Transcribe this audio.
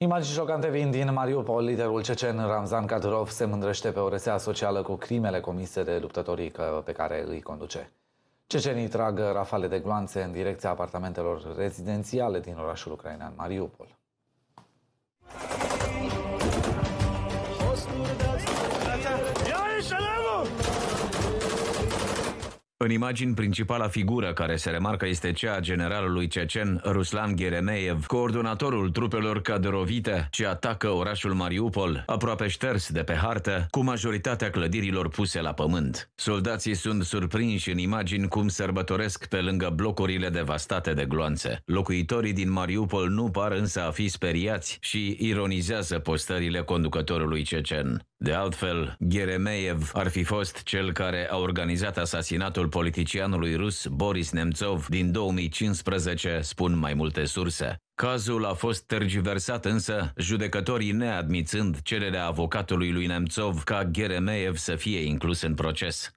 Imagini șocante vin din Mariupol. Liderul cecen Ramzan Kadyrov se mândrește pe o rețea socială cu crimele comise de luptătorii pe care îi conduce. Cecenii trag rafale de gloanțe în direcția apartamentelor rezidențiale din orașul ucrainean Mariupol. În imagini, principala figură care se remarcă este cea a generalului cecen Ruslan Gheremeev, coordonatorul trupelor cadrovite ce atacă orașul Mariupol, aproape șters de pe hartă, cu majoritatea clădirilor puse la pământ. Soldații sunt surprinși în imagini cum sărbătoresc pe lângă blocurile devastate de gloanțe. Locuitorii din Mariupol nu par însă a fi speriați și ironizează postările conducătorului cecen. De altfel, Gheremeev ar fi fost cel care a organizat asasinatul politicianului rus Boris Nemțov din 2015, spun mai multe surse. Cazul a fost tergiversat însă, judecătorii neadmițând cererea avocatului lui Nemțov ca Gheremeev să fie inclus în proces.